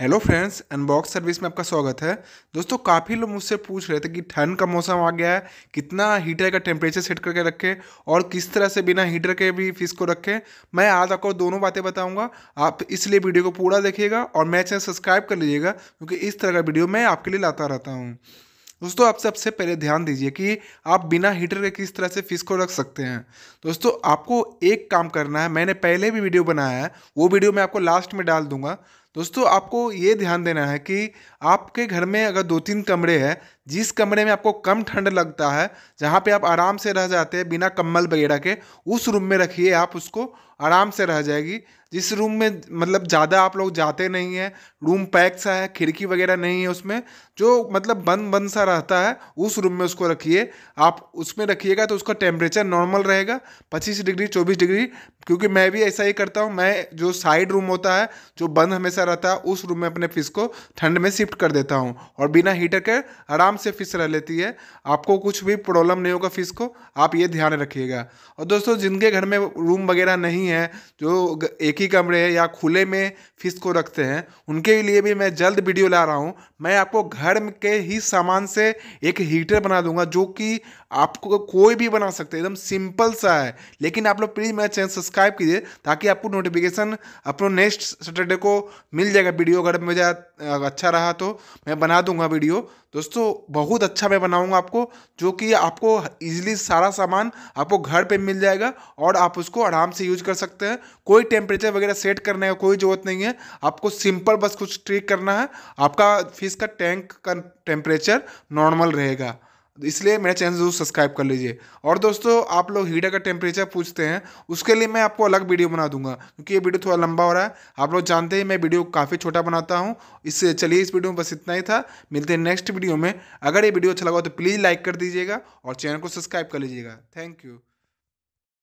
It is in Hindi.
हेलो फ्रेंड्स अनबॉक्स सर्विस में आपका स्वागत है दोस्तों काफ़ी लोग मुझसे पूछ रहे थे कि ठंड का मौसम आ गया है कितना हीटर का टेम्परेचर सेट करके रखें और किस तरह से बिना हीटर के भी फिश को रखें मैं आज आपको दोनों बातें बताऊंगा आप इसलिए वीडियो को पूरा देखिएगा और मेरा चैनल सब्सक्राइब कर लीजिएगा क्योंकि इस तरह का वीडियो मैं आपके लिए लाता रहता हूँ दोस्तों आप सबसे पहले ध्यान दीजिए कि आप बिना हीटर के किस तरह से फिश को रख सकते हैं दोस्तों आपको एक काम करना है मैंने पहले भी वीडियो बनाया है वो वीडियो मैं आपको लास्ट में डाल दूंगा दोस्तों आपको ये ध्यान देना है कि आपके घर में अगर दो तीन कमरे हैं जिस कमरे में आपको कम ठंड लगता है जहाँ पे आप आराम से रह जाते हैं बिना कम्बल वगैरह के उस रूम में रखिए आप उसको आराम से रह जाएगी जिस रूम में मतलब ज़्यादा आप लोग जाते नहीं हैं रूम पैक सा है खिड़की वगैरह नहीं है उसमें जो मतलब बंद बंद सा रहता है उस रूम में उसको रखिए आप उसमें रखिएगा तो उसका टेम्परेचर नॉर्मल रहेगा पच्चीस डिग्री चौबीस डिग्री क्योंकि मैं भी ऐसा ही करता हूँ मैं जो साइड रूम होता है जो बंद हमेशा सा रहता है उस रूम में अपने फिश को ठंड में शिफ्ट कर देता हूँ और बिना हीटर के आराम से फिश रह लेती है आपको कुछ भी प्रॉब्लम नहीं होगा फिश को आप ये ध्यान रखिएगा और दोस्तों जिनके घर में रूम वगैरह नहीं है जो एक ही कमरे है या खुले में फिश को रखते हैं उनके लिए भी मैं जल्द वीडियो ला रहा हूँ मैं आपको घर के ही सामान से एक हीटर बना दूंगा जो कि आपको कोई भी बना सकते एकदम सिंपल सा है लेकिन आप लोग प्लीज़ मेरा चैनल सब्सक्राइब कीजिए ताकि आपको नोटिफिकेशन अपनो नेक्स्ट सैटरडे को मिल जाएगा वीडियो अगर मुझे अच्छा रहा तो मैं बना दूंगा वीडियो दोस्तों बहुत अच्छा मैं बनाऊंगा आपको जो कि आपको इजीली सारा सामान आपको घर पे मिल जाएगा और आप उसको आराम से यूज कर सकते हैं कोई टेम्परेचर वगैरह सेट करने का कोई ज़रूरत नहीं है आपको सिंपल बस कुछ ट्रिक करना है आपका फिश का टैंक का टेम्परेचर नॉर्मल रहेगा इसलिए मेरा चैनल जरूर सब्सक्राइब कर लीजिए और दोस्तों आप लोग हीटर का टेम्परेचर पूछते हैं उसके लिए मैं आपको अलग वीडियो बना दूंगा क्योंकि ये वीडियो थोड़ा लंबा हो रहा है आप लोग जानते हैं मैं वीडियो काफ़ी छोटा बनाता हूँ इससे चलिए इस वीडियो में बस इतना ही था मिलते हैं नेक्स्ट वीडियो में अगर ये वीडियो अच्छा लगा तो प्लीज़ लाइक कर दीजिएगा और चैनल को सब्सक्राइब कर लीजिएगा थैंक यू